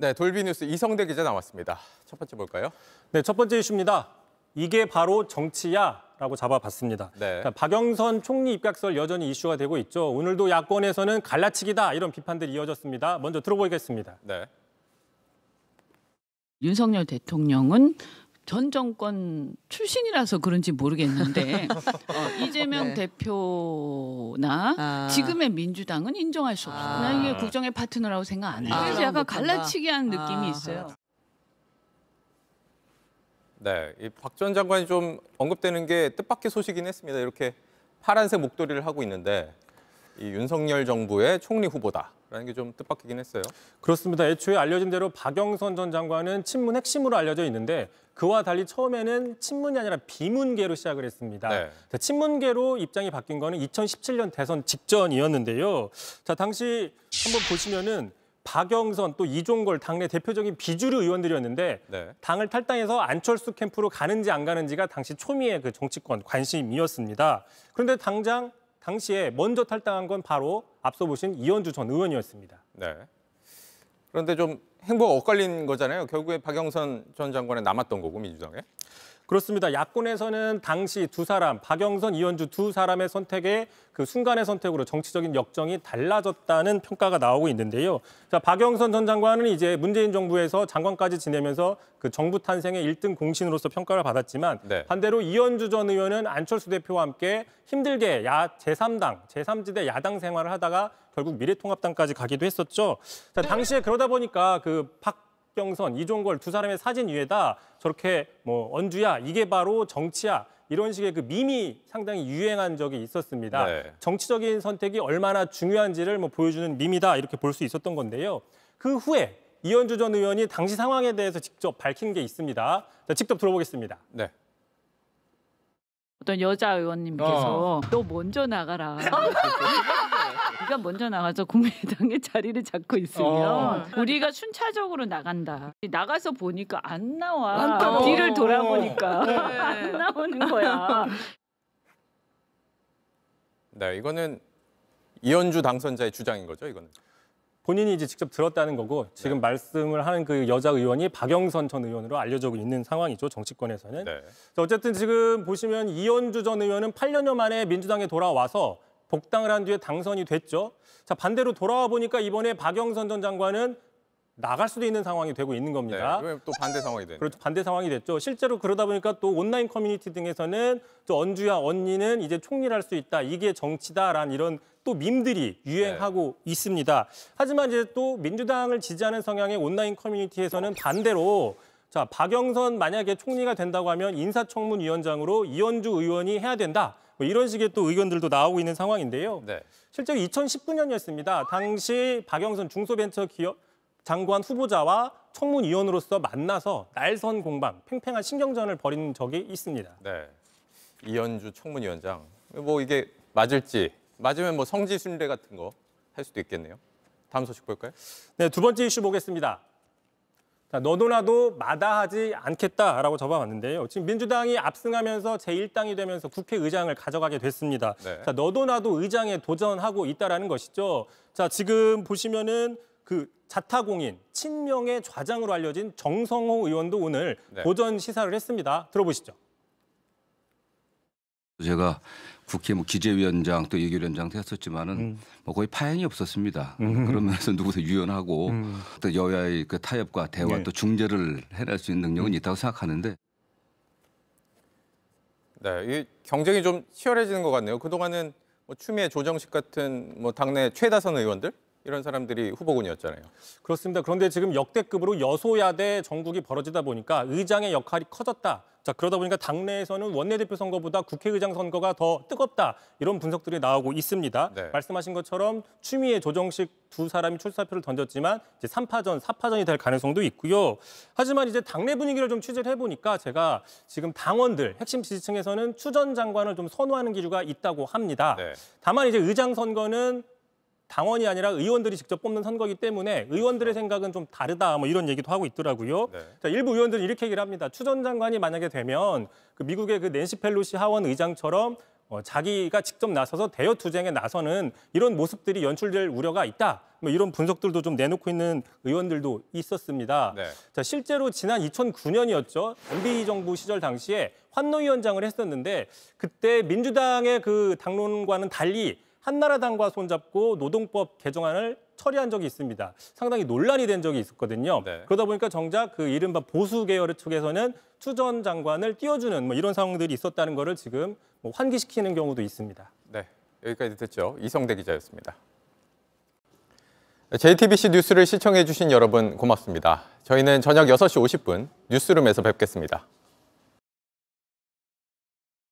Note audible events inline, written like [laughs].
네, 돌비뉴스 이성대 기자 나왔습니다. 첫 번째 볼까요? 네, 첫 번째 이슈입니다. 이게 바로 정치야라고 잡아봤습니다. 네. 그러니까 박영선 총리 입각설 여전히 이슈가 되고 있죠. 오늘도 야권에서는 갈라치기다 이런 비판들이 이어졌습니다. 먼저 들어보겠습니다. 네. 윤석열 대통령은 전 정권 출신이라서 그런지 모르겠는데 [laughs] 어, 이재명 네. 대표나 아. 지금의 민주당은 인정할 수 없어요. 아. 나 이게 국정의 파트너라고 생각 안 해요. 아. 그래서 약간 갈라치기한 아. 느낌이 있어요. 네, 박전 장관이 좀 언급되는 게 뜻밖의 소식이긴 했습니다. 이렇게 파란색 목도리를 하고 있는데 이 윤석열 정부의 총리 후보다. 라는 게 좀 뜻밖이긴 했어요. 그렇습니다. 애초에 알려진 대로 박영선 전 장관은 친문 핵심으로 알려져 있는데 그와 달리 처음에는 친문이 아니라 비문계로 시작을 했습니다. 네. 친문계로 입장이 바뀐 거는 2017년 대선 직전이었는데요. 자 당시 한번 보시면은 박영선 또 이종걸 당내 대표적인 비주류 의원들이었는데 네. 당을 탈당해서 안철수 캠프로 가는지 안 가는지가 당시 초미의 그 정치권 관심이었습니다. 그런데 당장 당시에 먼저 탈당한 건 바로 앞서 보신 이현주 전 의원이었습니다. 네. 그런데 좀 행보가 엇갈린 거잖아요. 결국에 박영선 전 장관에 남았던 거고 민주당에. 그렇습니다. 야권에서는 당시 두 사람, 박영선, 이현주 두 사람의 선택에 그 순간의 선택으로 정치적인 역정이 달라졌다는 평가가 나오고 있는데요. 자, 박영선 전 장관은 이제 문재인 정부에서 장관까지 지내면서 그 정부 탄생의 1등 공신으로서 평가를 받았지만 네. 반대로 이현주 전 의원은 안철수 대표와 함께 힘들게 야 제3당, 제3지대 야당 생활을 하다가 결국 미래통합당까지 가기도 했었죠. 자, 당시에 그러다 보니까 그박 박경선, 이종걸 두 사람의 사진 위에다 저렇게 뭐 언주야 이게 바로 정치야 이런 식의 그 밈이 상당히 유행한 적이 있었습니다. 네. 정치적인 선택이 얼마나 중요한지를 뭐 보여주는 밈이다 이렇게 볼 수 있었던 건데요. 그 후에 이현주 전 의원이 당시 상황에 대해서 직접 밝힌 게 있습니다. 자, 직접 들어보겠습니다. 네. 어떤 여자 의원님께서 어. 너 먼저 나가라. [laughs] 우가 먼저 나가서 국민의당의 자리를 잡고 있으면 어. 우리가 순차적으로 나간다. 나가서 보니까 안 나와. 안 뒤를 돌아보니까 어. 네. 안 나오는 거야. 네, 이거는 이현주 당선자의 주장인 거죠, 이거는. 본인이 이제 직접 들었다는 거고 지금 네. 말씀을 하는 그 여자 의원이 박영선 전 의원으로 알려지 있는 상황이죠 정치권에서는. 네. 어쨌든 지금 보시면 이현주 전 의원은 8년여 만에 민주당에 돌아와서 복당을 한 뒤에 당선이 됐죠. 자 반대로 돌아와 보니까 이번에 박영선 전 장관은 나갈 수도 있는 상황이 되고 있는 겁니다. 네, 또 반대 상황이 됐죠. 그렇죠. 반대 상황이 됐죠. 실제로 그러다 보니까 또 온라인 커뮤니티 등에서는 또 언주야 언니는 이제 총리를 할 수 있다. 이게 정치다라는 이런 또 밈들이 유행하고 네. 있습니다. 하지만 이제 또 민주당을 지지하는 성향의 온라인 커뮤니티에서는 반대로 자, 박영선 만약에 총리가 된다고 하면 인사청문위원장으로 이현주 의원이 해야 된다. 뭐 이런 식의 또 의견들도 나오고 있는 상황인데요. 네. 실제 로 2019년이었습니다. 당시 박영선 중소벤처기업 장관 후보자와 청문위원으로서 만나서 날선 공방, 팽팽한 신경전을 벌인 적이 있습니다. 네. 이현주 청문위원장. 뭐 이게 맞을지, 맞으면 뭐 성지 순례 같은 거 할 수도 있겠네요. 다음 소식 볼까요? 네, 두 번째 이슈 보겠습니다. 자, 너도 나도 마다하지 않겠다라고 접어봤는데요. 지금 민주당이 압승하면서 제1당이 되면서 국회의장을 가져가게 됐습니다. 네. 자, 너도 나도 의장에 도전하고 있다라는 것이죠. 자, 지금 보시면은 그 자타공인 친명의 좌장으로 알려진 정성호 의원도 오늘 네. 도전 시사를 했습니다. 들어보시죠. 제가 국회 뭐 기재위원장 또 예결위원장도 했었지만은 음. 뭐 거의 파행이 없었습니다. 음. 그러면서 누구도 유연하고 음. 또 여야의 그 타협과 대화 네. 또 중재를 해낼 수 있는 능력은 음. 있다고 생각하는데. 네, 이 경쟁이 좀 치열해지는 것 같네요. 그동안은 뭐 추미애 조정식 같은 뭐 당내 최다선 의원들 이런 사람들이 후보군이었잖아요. 그렇습니다. 그런데 지금 역대급으로 여소야대 정국이 벌어지다 보니까 의장의 역할이 커졌다. 자 그러다 보니까 당내에서는 원내대표 선거보다 국회의장 선거가 더 뜨겁다 이런 분석들이 나오고 있습니다. 네. 말씀하신 것처럼 추미애 조정식 두 사람이 출사표를 던졌지만 이제 3파전, 4파전이 될 가능성도 있고요. 하지만 이제 당내 분위기를 좀 취재를 해보니까 제가 지금 당원들 핵심 지지층에서는 추 전 장관을 좀 선호하는 기류가 있다고 합니다. 네. 다만 이제 의장 선거는 당원이 아니라 의원들이 직접 뽑는 선거이기 때문에 의원들의 그렇죠. 생각은 좀 다르다 뭐 이런 얘기도 하고 있더라고요. 네. 자, 일부 의원들은 이렇게 얘기를 합니다. 추전 장관이 만약에 되면 그 미국의 그 낸시 펠로시 하원 의장처럼 어, 자기가 직접 나서서 대여 투쟁에 나서는 이런 모습들이 연출될 우려가 있다. 뭐 이런 분석들도 좀 내놓고 있는 의원들도 있었습니다. 네. 자, 실제로 지난 2009년이었죠. MB 정부 시절 당시에 환노위원장을 했었는데 그때 민주당의 그 당론과는 달리 한나라당과 손잡고 노동법 개정안을 처리한 적이 있습니다. 상당히 논란이 된 적이 있었거든요. 네. 그러다 보니까 정작 그 이른바 보수 계열 측에서는 추전 장관을 띄워주는 뭐 이런 상황들이 있었다는 것을 지금 뭐 환기시키는 경우도 있습니다. 네, 여기까지 듣죠. 이성대 기자였습니다. JTBC 뉴스를 시청해 주신 여러분 고맙습니다. 저희는 저녁 6시 50분 뉴스룸에서 뵙겠습니다.